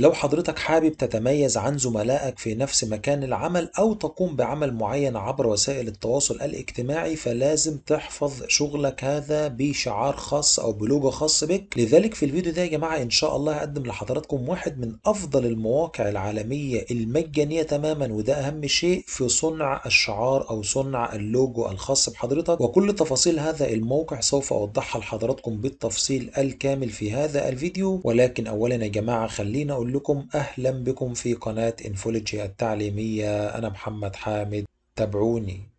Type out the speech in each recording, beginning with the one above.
لو حضرتك حابب تتميز عن زملائك في نفس مكان العمل أو تقوم بعمل معين عبر وسائل التواصل الاجتماعي فلازم تحفظ شغلك هذا بشعار خاص أو بلوجو خاص بك لذلك في الفيديو ده يا جماعة إن شاء الله هقدم لحضراتكم واحد من أفضل المواقع العالمية المجانية تماما وده أهم شيء في صنع الشعار أو صنع اللوجو الخاص بحضرتك وكل تفاصيل هذا الموقع سوف أوضحها لحضراتكم بالتفصيل الكامل في هذا الفيديو ولكن أولا يا جماعة خلينا أقول لكم أهلا بكم في قناة انفولوجيا التعليمية أنا محمد حامد تابعوني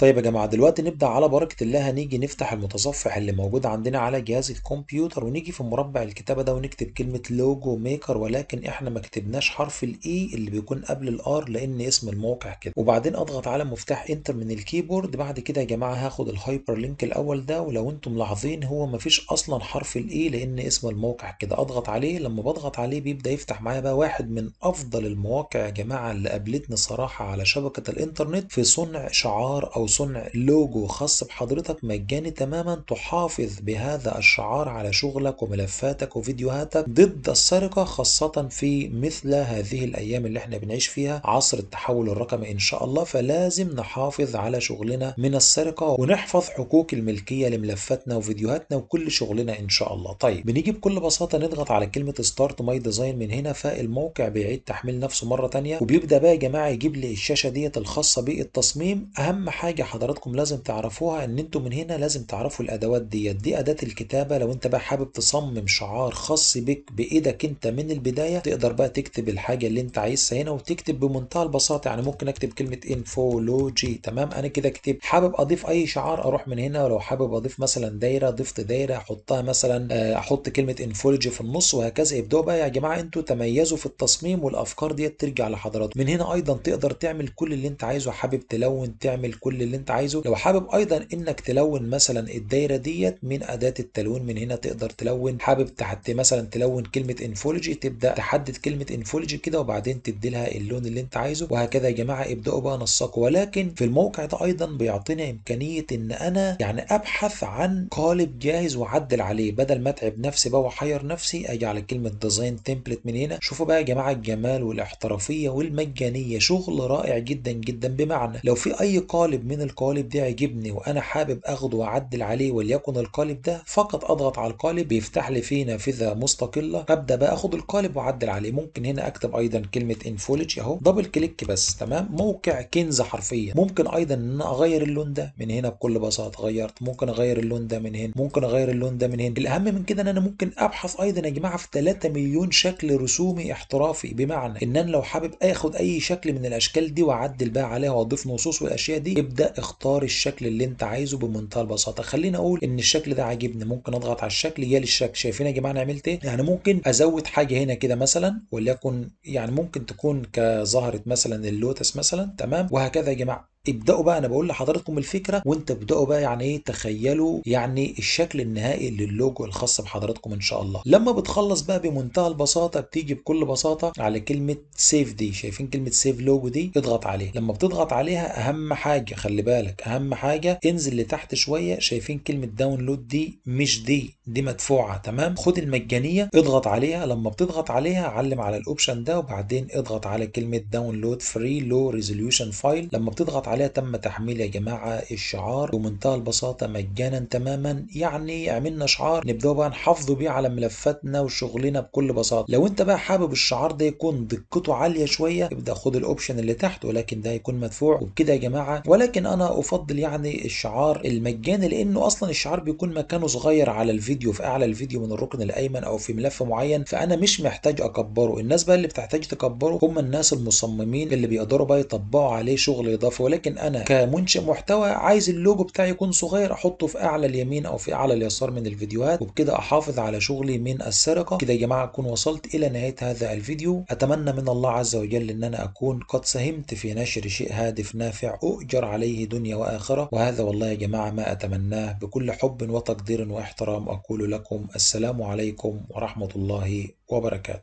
طيب يا جماعة دلوقتي نبدأ على بركة الله هنيجي نفتح المتصفح اللي موجود عندنا على جهاز الكمبيوتر ونيجي في مربع الكتابة ده ونكتب كلمة لوجو ميكر ولكن احنا ما كتبناش حرف الاي e اللي بيكون قبل الار لان اسم الموقع كده وبعدين اضغط على مفتاح انتر من الكيبورد بعد كده يا جماعة هاخد الهايبر لينك الاول ده ولو انتم ملاحظين هو ما فيش اصلا حرف الاي e لان اسم الموقع كده اضغط عليه لما بضغط عليه بيبدأ يفتح معايا بقى واحد من افضل المواقع يا جماعة اللي قابلتني صراحة على شبكة الانترنت في صنع شعار او صنع لوجو خاص بحضرتك مجاني تماما تحافظ بهذا الشعار على شغلك وملفاتك وفيديوهاتك ضد السرقة خاصة في مثل هذه الأيام اللي احنا بنعيش فيها عصر التحول الرقمي إن شاء الله فلازم نحافظ على شغلنا من السرقة ونحفظ حقوق الملكية لملفاتنا وفيديوهاتنا وكل شغلنا إن شاء الله طيب بنيجي بكل بساطة نضغط على كلمة ستارت ماي ديزاين من هنا فالموقع بيعيد تحميل نفسه مرة تانية وبيبدأ بقى يا جماعة يجيب لي الشاشة ديت الخاصة بالتصميم أهم حاجة حاجة حضراتكم لازم تعرفوها ان انتوا من هنا لازم تعرفوا الادوات ديت دي اداة الكتابة لو انت بقى حابب تصمم شعار خاص بك بايدك انت من البداية تقدر بقى تكتب الحاجة اللي انت عايزها هنا وتكتب بمنتهى البساطة يعني ممكن اكتب كلمة انفولوجي تمام انا كده كتبت حابب اضيف اي شعار اروح من هنا ولو حابب اضيف مثلا دايرة ضفت دايرة احطها مثلا آه، احط كلمة انفولوجي في النص وهكذا يبدأوا بقى يا جماعة انتوا تميزوا في التصميم والافكار ديت ترجع لحضراتكم من هنا ايضا تقدر تعمل كل اللي انت عايزه حابب تلون تعمل كل اللي انت عايزه لو حابب ايضا انك تلون مثلا الدايره ديت من اداه التلوين من هنا تقدر تلون حابب تحت مثلا تلون كلمه انفولوجي تبدا تحدد كلمه انفولوجي كده وبعدين تدي لها اللون اللي انت عايزه وهكذا يا جماعه ابداوا بقى نسقوا ولكن في الموقع ده ايضا بيعطينا امكانيه ان انا يعني ابحث عن قالب جاهز واعدل عليه بدل ما اتعب نفسي بقى واحير نفسي اجي على كلمه ديزاين تمبلت من هنا شوفوا بقى يا جماعه الجمال والاحترافيه والمجانيه شغل رائع جدا جدا بمعنى لو في اي قالب من من القالب ده عجبني وأنا حابب أخده وأعدل عليه وليكن القالب ده فقط أضغط على القالب بيفتح لي فيه نافذة مستقلة أبدأ بقى أخد القالب وأعدل عليه ممكن هنا أكتب أيضا كلمة انفولج أهو دبل كليك بس تمام موقع كنز حرفيا ممكن أيضا إن أنا أغير اللون ده من هنا بكل بساطة غيرت ممكن أغير اللون ده من هنا ممكن أغير اللون ده من هنا الأهم من كده إن أنا ممكن أبحث أيضا يا جماعة في 3 مليون شكل رسومي احترافي بمعنى إن أنا لو حابب آخد أي شكل من الأشكال دي وأعدل بقى عليها وأضيف نصوص والأشياء دي ابدا اختار الشكل اللي انت عايزه بمنتهى البساطه خليني اقول ان الشكل ده عاجبني ممكن اضغط على الشكل يا الشكل شايفين يا جماعه انا عملت ايه يعني ممكن ازود حاجه هنا كده مثلا وليكن يعني ممكن تكون كظهرت مثلا اللوتس مثلا تمام وهكذا يا جماعه ابداوا بقى انا بقول لحضراتكم الفكره وانت ابداوا بقى يعني ايه تخيلوا يعني الشكل النهائي للوجو الخاص بحضراتكم ان شاء الله لما بتخلص بقى بمنتهى البساطه بتيجي بكل بساطه على كلمه سيف دي شايفين كلمه سيف لوجو دي اضغط عليها لما بتضغط عليها اهم حاجه خلي بالك اهم حاجه انزل لتحت شويه شايفين كلمه داونلود دي مش دي دي مدفوعه تمام خد المجانيه اضغط عليها لما بتضغط عليها علم على الاوبشن ده وبعدين اضغط على كلمه داونلود فري لو ريزوليوشن فايل لما بتضغط عليها تم تحميل يا جماعة الشعار بمنتهى البساطة مجانا تماما يعني عملنا شعار نبدأ بقى نحافظوا بيه على ملفاتنا وشغلنا بكل بساطة لو انت بقى حابب الشعار ده يكون دقته عالية شوية ابدأ خد الاوبشن اللي تحت ولكن ده هيكون مدفوع وبكده يا جماعة ولكن انا افضل يعني الشعار المجاني لانه اصلا الشعار بيكون مكانه صغير على الفيديو في اعلى الفيديو من الركن الايمن او في ملف معين فانا مش محتاج اكبره الناس بقى اللي بتحتاج تكبره هم الناس المصممين اللي بيقدروا بقى يطبقوا عليه شغل اضافي ولكن ولكن انا كمنشئ محتوى عايز اللوجو بتاعي يكون صغير احطه في اعلى اليمين او في اعلى اليسار من الفيديوهات وبكده احافظ على شغلي من السرقه كده يا جماعه اكون وصلت الى نهايه هذا الفيديو اتمنى من الله عز وجل ان انا اكون قد ساهمت في نشر شيء هادف نافع اؤجر عليه دنيا واخره وهذا والله يا جماعه ما اتمناه بكل حب وتقدير واحترام اقول لكم السلام عليكم ورحمه الله وبركاته